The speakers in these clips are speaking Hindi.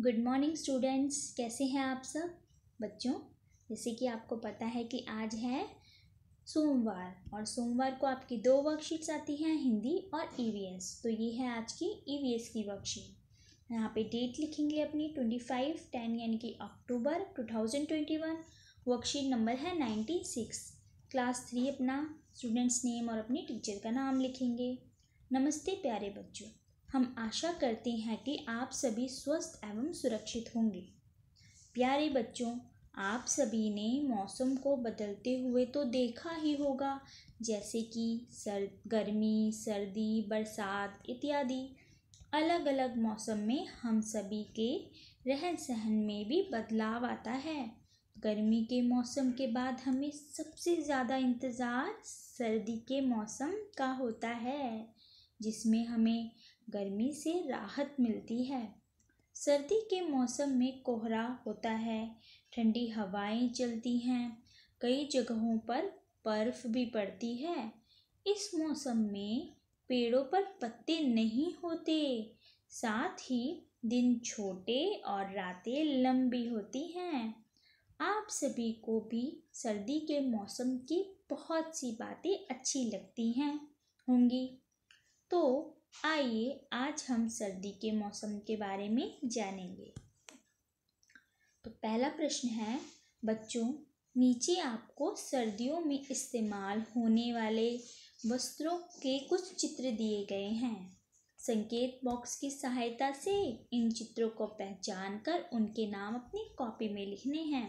गुड मॉर्निंग स्टूडेंट्स कैसे हैं आप सब बच्चों जैसे कि आपको पता है कि आज है सोमवार और सोमवार को आपकी दो वर्कशीट्स आती हैं हिंदी और ईवीएस e तो ये है आज की ईवीएस e की वर्कशीट यहाँ पे डेट लिखेंगे अपनी ट्वेंटी फाइव टेन यानी कि October two thousand twenty one worksheet number है नाइन्टी सिक्स क्लास थ्री अपना स्टूडेंट्स नेम और अपने टीचर का नाम लिखेंगे नमस्ते प्यारे बच्चों हम आशा करते हैं कि आप सभी स्वस्थ एवं सुरक्षित होंगे प्यारे बच्चों आप सभी ने मौसम को बदलते हुए तो देखा ही होगा जैसे कि सर गर्मी सर्दी बरसात इत्यादि अलग अलग मौसम में हम सभी के रहन सहन में भी बदलाव आता है गर्मी के मौसम के बाद हमें सबसे ज़्यादा इंतज़ार सर्दी के मौसम का होता है जिसमें हमें गर्मी से राहत मिलती है सर्दी के मौसम में कोहरा होता है ठंडी हवाएं चलती हैं कई जगहों पर बर्फ़ भी पड़ती है इस मौसम में पेड़ों पर पत्ते नहीं होते साथ ही दिन छोटे और रातें लंबी होती हैं आप सभी को भी सर्दी के मौसम की बहुत सी बातें अच्छी लगती हैं होंगी तो आइए आज हम सर्दी के मौसम के बारे में जानेंगे तो पहला प्रश्न है बच्चों नीचे आपको सर्दियों में इस्तेमाल होने वाले वस्त्रों के कुछ चित्र दिए गए हैं संकेत बॉक्स की सहायता से इन चित्रों को पहचान कर उनके नाम अपनी कॉपी में लिखने हैं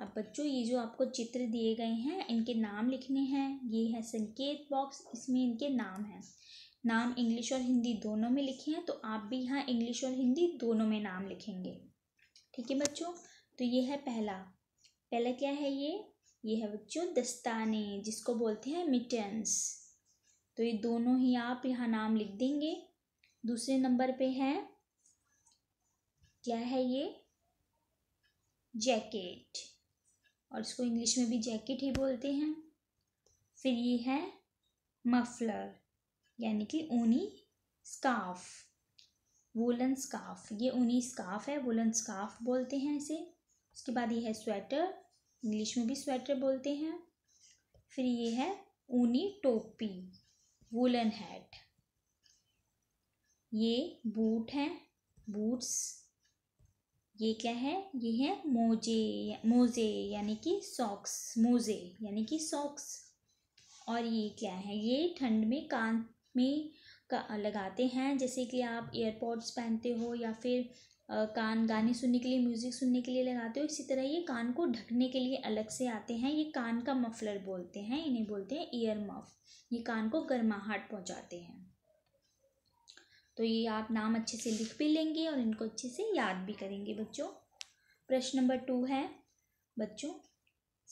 अब बच्चों ये जो आपको चित्र दिए गए हैं इनके नाम लिखने हैं ये है संकेत बॉक्स इसमें इनके नाम हैं नाम इंग्लिश और हिंदी दोनों में लिखे हैं तो आप भी यहाँ इंग्लिश और हिंदी दोनों में नाम लिखेंगे ठीक है बच्चों तो ये है पहला पहला क्या है ये ये है बच्चों दस्ताने जिसको बोलते हैं मिटन्स तो ये दोनों ही आप यहाँ नाम लिख देंगे दूसरे नंबर पे है क्या है ये जैकेट और इसको इंग्लिश में भी जैकेट ही बोलते हैं फिर ये है मफलर यानी कि ऊनी स्काफ वुलन स्काफ ये ऊनी स्काफ है वोलन स्काफ बोलते हैं इसे उसके बाद ये है स्वेटर इंग्लिश में भी स्वेटर बोलते हैं फिर ये है ऊनी टोपी वुलन हैट ये बूट हैं बूट्स ये क्या है ये है मोजे मोजे यानी कि सॉक्स मोजे यानी कि सॉक्स और ये क्या है ये ठंड में कान में लगाते हैं जैसे कि आप एयरपोर्ट्स पहनते हो या फिर कान गाने सुनने के लिए म्यूज़िक सुनने के लिए लगाते हो इसी तरह ये कान को ढकने के लिए अलग से आते हैं ये कान का मफलर बोलते हैं इन्हें बोलते हैं ईयर मफ ये कान को गर्माहट पहुंचाते हैं तो ये आप नाम अच्छे से लिख भी लेंगे और इनको अच्छे से याद भी करेंगे बच्चों प्रश्न नंबर टू है बच्चों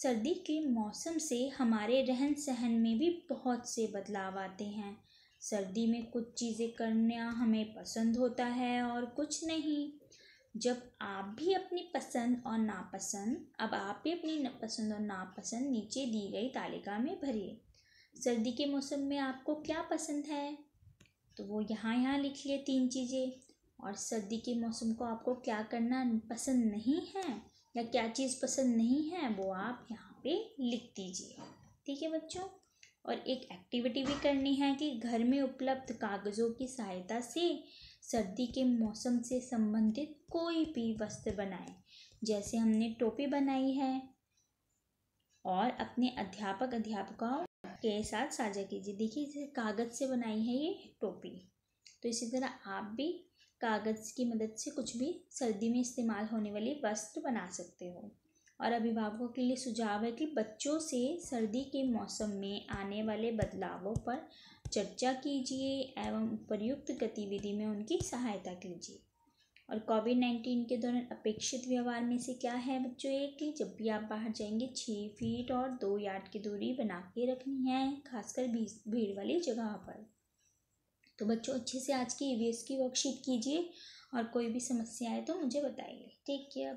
सर्दी के मौसम से हमारे रहन सहन में भी बहुत से बदलाव आते हैं सर्दी में कुछ चीज़ें करना हमें पसंद होता है और कुछ नहीं जब आप भी अपनी पसंद और नापसंद अब आप भी अपनी पसंद और नापसंद नीचे दी गई तालिका में भरिए सर्दी के मौसम में आपको क्या पसंद है तो वो यहाँ यहाँ लिख लिए तीन चीज़ें और सर्दी के मौसम को आपको क्या करना पसंद नहीं है या क्या चीज़ पसंद नहीं है वो आप यहाँ पे लिख दीजिए ठीक है बच्चों और एक एक्टिविटी भी करनी है कि घर में उपलब्ध कागज़ों की सहायता से सर्दी के मौसम से संबंधित कोई भी वस्त्र बनाएं जैसे हमने टोपी बनाई है और अपने अध्यापक अध्यापकाओं के साथ साझा कीजिए देखिए कागज़ से बनाई है ये टोपी तो इसी तरह आप भी कागज़ की मदद से कुछ भी सर्दी में इस्तेमाल होने वाली वस्त्र बना सकते हो और अभिभावकों के लिए सुझाव है कि बच्चों से सर्दी के मौसम में आने वाले बदलावों पर चर्चा कीजिए एवं उपयुक्त गतिविधि में उनकी सहायता कीजिए और कोविड नाइन्टीन के दौरान अपेक्षित व्यवहार में से क्या है बच्चों ये कि जब भी आप बाहर जाएंगे छः फीट और दो यार्ड की दूरी बना के रखनी है खासकर भीड़ वाली जगह पर तो बच्चों अच्छे से आज की ई की वर्कशीट कीजिए और कोई भी समस्या आए तो मुझे बताइए टेक केयर